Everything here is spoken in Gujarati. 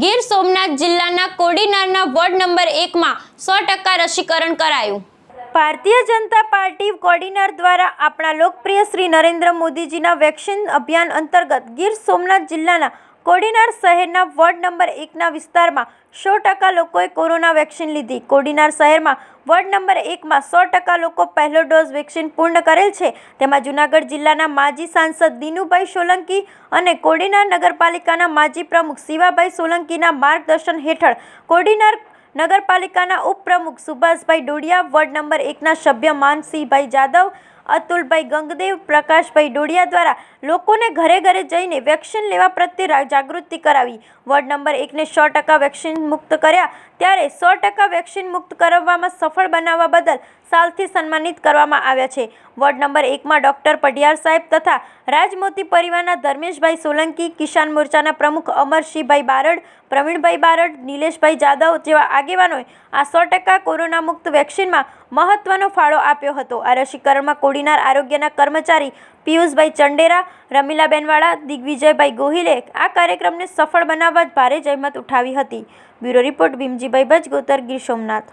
ગીર સોમનાથ જિલ્લાના કોડીનારના વોર્ડ નંબર એકમાં સો ટકા રસીકરણ કરાયું ભારતીય જનતા પાર્ટી કોડીનાર દ્વારા આપણા લોકપ્રિય શ્રી નરેન્દ્ર મોદીજીના વેક્સિન અભિયાન અંતર્ગત ગીર સોમનાથ જિલ્લાના કોડીનાર શહેરના વોર્ડ નંબર એકના વિસ્તારમાં સો ટકા લોકોએ કોરોના વેક્સિન લીધી કોડીનાર શહેરમાં વોર્ડ નંબર એકમાં સો ટકા લોકો પહેલો ડોઝ વેક્સિન પૂર્ણ કરેલ છે તેમાં જૂનાગઢ જિલ્લાના માજી સાંસદ દિનુભાઈ સોલંકી અને કોડીનાર નગરપાલિકાના માજી પ્રમુખ શિવાભાઈ સોલંકીના માર્ગદર્શન હેઠળ કોડીનાર નગરપાલિકાના ઉપપ્રમુખ સુભાષભાઈ ડોડિયા વોર્ડ નંબર એકના સભ્ય માનસિંહભાઈ જાદવ અતુલભાઈ ગંગદેવ પ્રકાશભાઈ ડોડિયા દ્વારા લોકોને ઘરે ઘરે જઈને વેક્સિન લેવા પ્રત્યે જાગૃતિ કરાવી વોર્ડ નંબર એકને સો ટકા વેક્સિન મુક્ત કર્યા ત્યારે સો ટકા વેક્સિન મુક્ત કરાવવામાં સફળ બનાવવા બદલ સાલથી સન્માનિત કરવામાં આવ્યા છે વોર્ડ નંબર એકમાં ડૉક્ટર પઢિયાર સાહેબ તથા રાજમોતી પરિવારના ધર્મેશભાઈ સોલંકી કિસાન મોરચાના પ્રમુખ અમરસિંહભાઈ બારડ પ્રવીણભાઈ બારડ નિલેશભાઈ જાદવ જેવા આગેવાનોએ આ સો ટકા કોરોના મુક્ત વેક્સિનમાં મહત્વનો ફાળો આપ્યો હતો આ રસીકરણમાં કોડીનાર આરોગ્યના કર્મચારી પિયુષભાઈ ચંડેરા રમીલાબેનવાળા દિગ્વિજયભાઈ ગોહિલે આ કાર્યક્રમને સફળ બનાવવા જ ભારે જહેમત ઉઠાવી હતી બ્યુરો રિપોર્ટ ભીમજીભાઈ ભજગોતર ગીર સોમનાથ